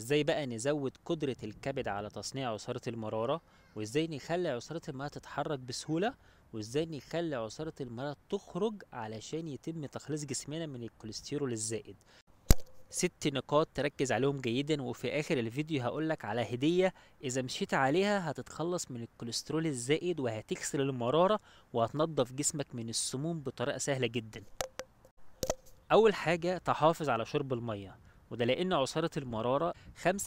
ازاي بقى نزود قدرة الكبد على تصنيع عصارة المرارة وازاي نخلي عصارة المرارة تتحرك بسهولة وازاي نخلي عصارة المرارة تخرج علشان يتم تخليص جسمنا من الكوليسترول الزائد ست نقاط تركز عليهم جيدا وفي اخر الفيديو هقولك على هدية اذا مشيت عليها هتتخلص من الكوليسترول الزائد وهتكسر المرارة وهتنضف جسمك من السموم بطريقة سهلة جدا اول حاجة تحافظ على شرب المية وده لأن عصارة المرارة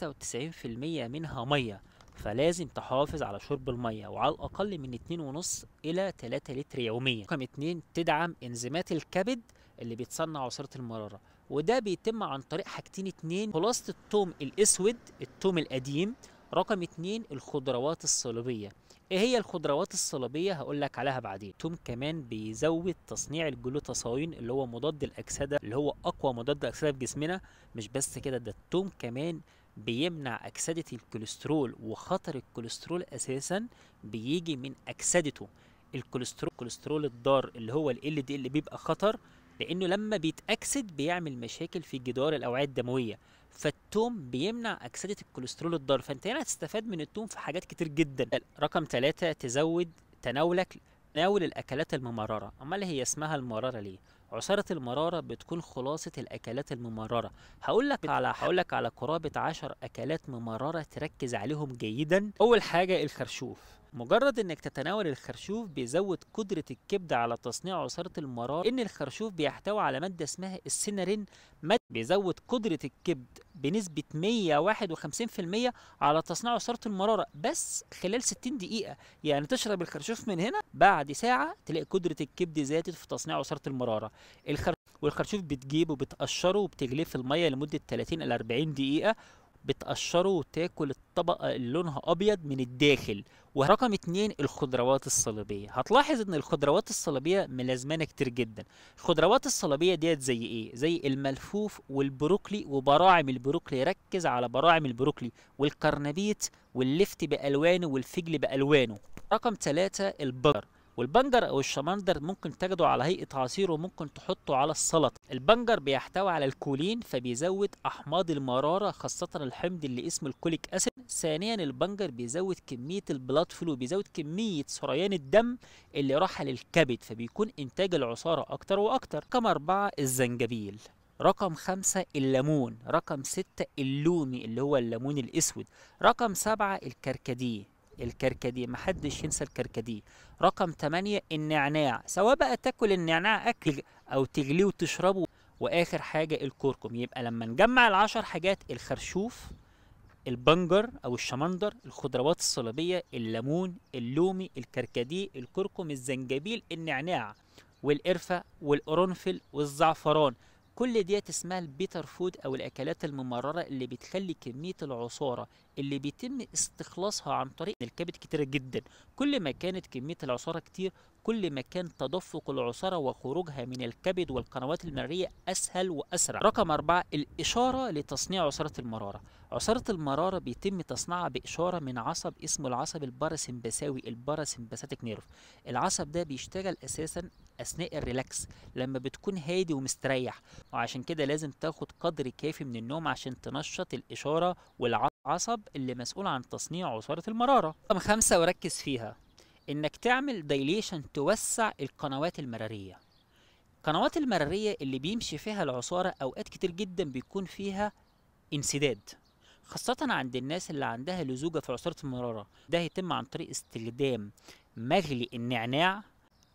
95% منها مية فلازم تحافظ على شرب المية وعلى الأقل من 2.5 إلى 3 لتر يوميا رقم 2 تدعم إنزيمات الكبد اللي بيتصنع عصارة المرارة وده بيتم عن طريق حاجتين اتنين خلاصة التوم الأسود التوم القديم رقم اتنين الخضروات الصليبية ايه هي الخضروات الصليبية هقول لك عليها بعدين توم كمان بيزود تصنيع الجلوتاثاين اللي هو مضاد الأكسدة اللي هو أقوى مضاد أكسدة في جسمنا مش بس كده ده التوم كمان بيمنع أكسدة الكوليسترول وخطر الكوليسترول أساسا بيجي من أكسدته الكوليسترول الكوليسترول الضار اللي هو ال LDL اللي بيبقى خطر لانه لما بيتاكسد بيعمل مشاكل في جدار الاوعيه الدمويه فالثوم بيمنع اكسده الكوليسترول الضار فانت هنا هتستفاد من الثوم في حاجات كتير جدا رقم ثلاثة تزود تناولك تناول الاكلات الممرره امال هي اسمها المراره ليه عصارة المرارة بتكون خلاصة الأكلات الممررة هقول لك على هقول لك على قرابة 10 أكلات ممررة تركز عليهم جيدا أول حاجة الخرشوف مجرد انك تتناول الخرشوف بيزود قدرة الكبد على تصنيع عصارة المرارة ان الخرشوف بيحتوي على مادة اسمها السينارين مادة بيزود قدرة الكبد بنسبة 151% على تصنيع عصارة المرارة بس خلال 60 دقيقة يعني تشرب الخرشوف من هنا بعد ساعة تلاقي قدرة الكبد زادت في تصنيع عصارة المرارة الخرشوف والخرشوف بتجيبه بتقشره وبتغليه في المية لمدة 30 إلى 40 دقيقة بتقشره وتاكل الطبقة اللي لونها أبيض من الداخل ورقم اتنين الخضروات الصليبية هتلاحظ ان الخضروات الصليبية ملازمانة كتير جدا الخضروات الصليبية ديت زي ايه؟ زي الملفوف والبروكلي وبراعم البروكلي ركز على براعم البروكلي والكرنبيت واللفت بألوانه والفجل بألوانه رقم ثلاثة البقر والبنجر او الشمندر ممكن تاخده على هيئه عصير وممكن تحطه على السلطه البنجر بيحتوي على الكولين فبيزود احماض المراره خاصه الحمض اللي اسمه الكوليك اسيد ثانيا البنجر بيزود كميه البلاد فلو بيزود كميه سريان الدم اللي راح للكبد فبيكون انتاج العصاره اكتر واكتر رقم أربعة الزنجبيل رقم خمسة الليمون رقم ستة اللومي اللي هو الليمون الأسود رقم سبعة الكركديه الكركديه محدش ينسى الكركديه رقم 8 النعناع سواء بقى تاكل النعناع اكل او تغليه وتشربه واخر حاجه الكركم يبقى لما نجمع العشر حاجات الخرشوف البنجر او الشمندر الخضروات الصليبيه الليمون اللومي الكركديه الكركم الزنجبيل النعناع والقرفه والقرنفل والزعفران كل ديت اسمها البيتر فود او الاكلات الممرره اللي بتخلي كميه العصاره اللي بيتم استخلاصها عن طريق الكبد كتيره جدا كل ما كانت كميه العصاره كتير كل ما كان تدفق العصارة وخروجها من الكبد والقنوات المرية أسهل وأسرع رقم أربعة الإشارة لتصنيع عصارة المرارة عصارة المرارة بيتم تصنيعها بإشارة من عصب اسمه العصب الباراسمباساوي الباراسمباساتيك نيرف العصب ده بيشتغل أساسا أثناء الريلاكس لما بتكون هادي ومستريح وعشان كده لازم تاخد قدر كافي من النوم عشان تنشط الإشارة والعصب اللي مسؤول عن تصنيع عصارة المرارة رقم خمسة وركز فيها انك تعمل دايليشن توسع القنوات المراريه القنوات المراريه اللي بيمشي فيها العصاره اوقات كتير جدا بيكون فيها انسداد خاصة عند الناس اللي عندها لزوجة في عصارة المرارة ده يتم عن طريق استخدام مغلي النعناع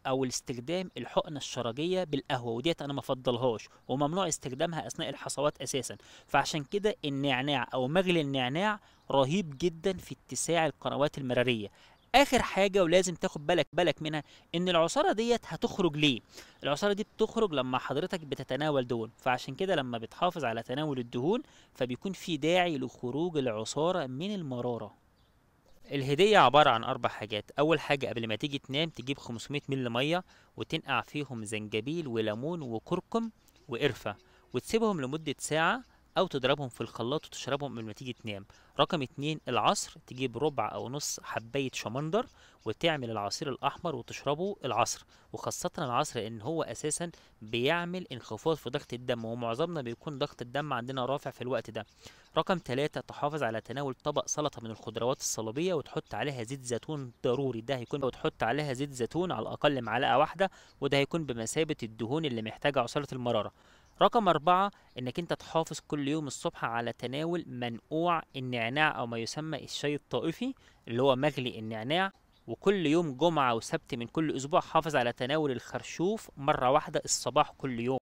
او استخدام الحقنه الشرجيه بالقهوه وديت انا ما وممنوع استخدامها اثناء الحصوات اساسا فعشان كده النعناع او مغلي النعناع رهيب جدا في اتساع القنوات المراريه اخر حاجه ولازم تاخد بالك بالك منها ان العصاره ديت هتخرج ليه العصاره دي بتخرج لما حضرتك بتتناول دهون فعشان كده لما بتحافظ على تناول الدهون فبيكون في داعي لخروج العصاره من المراره الهدية عبارة عن أربع حاجات أول حاجة قبل ما تيجي تنام تجيب 500 مل مية وتنقع فيهم زنجبيل وليمون وكركم وقرفة وتسيبهم لمدة ساعة او تضربهم في الخلاط وتشربهم قبل ما تيجي تنام رقم اتنين العصر تجيب ربع او نص حبايه شمندر وتعمل العصير الاحمر وتشربه العصر وخاصه العصر لان هو اساسا بيعمل انخفاض في ضغط الدم ومعظمنا بيكون ضغط الدم عندنا رافع في الوقت ده رقم ثلاثة تحافظ على تناول طبق سلطة من الخضروات الصليبية وتحط عليها زيت زيتون ضروري ده هيكون وتحط عليها زيت زيتون على الأقل معلقة واحدة وده هيكون بمثابة الدهون اللي محتاجة عصارة المرارة رقم أربعة إنك أنت تحافظ كل يوم الصبح على تناول منقوع النعناع أو ما يسمى الشاي الطائفي اللي هو مغلي النعناع وكل يوم جمعة وسبت من كل أسبوع حافظ على تناول الخرشوف مرة واحدة الصباح كل يوم